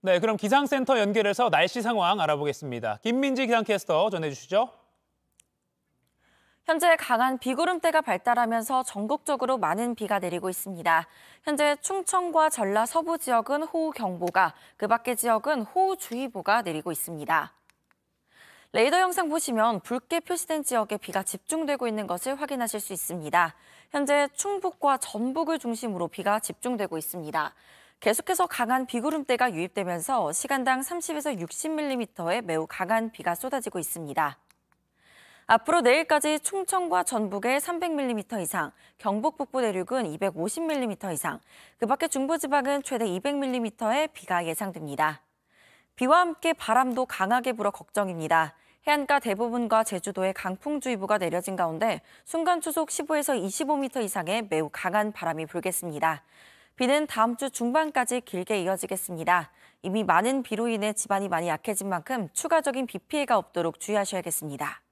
네, 그럼 기상센터 연결해서 날씨 상황 알아보겠습니다. 김민지 기상캐스터 전해주시죠. 현재 강한 비구름대가 발달하면서 전국적으로 많은 비가 내리고 있습니다. 현재 충청과 전라 서부 지역은 호우경보가, 그 밖의 지역은 호우주의보가 내리고 있습니다. 레이더 영상 보시면 붉게 표시된 지역에 비가 집중되고 있는 것을 확인하실 수 있습니다. 현재 충북과 전북을 중심으로 비가 집중되고 있습니다. 계속해서 강한 비구름대가 유입되면서 시간당 30에서 60mm의 매우 강한 비가 쏟아지고 있습니다. 앞으로 내일까지 충청과 전북에 300mm 이상, 경북 북부 내륙은 250mm 이상, 그 밖에 중부지방은 최대 200mm의 비가 예상됩니다. 비와 함께 바람도 강하게 불어 걱정입니다. 해안가 대부분과 제주도에 강풍주의보가 내려진 가운데 순간추속 15에서 25m 이상의 매우 강한 바람이 불겠습니다. 비는 다음 주 중반까지 길게 이어지겠습니다. 이미 많은 비로 인해 지반이 많이 약해진 만큼 추가적인 비 피해가 없도록 주의하셔야겠습니다.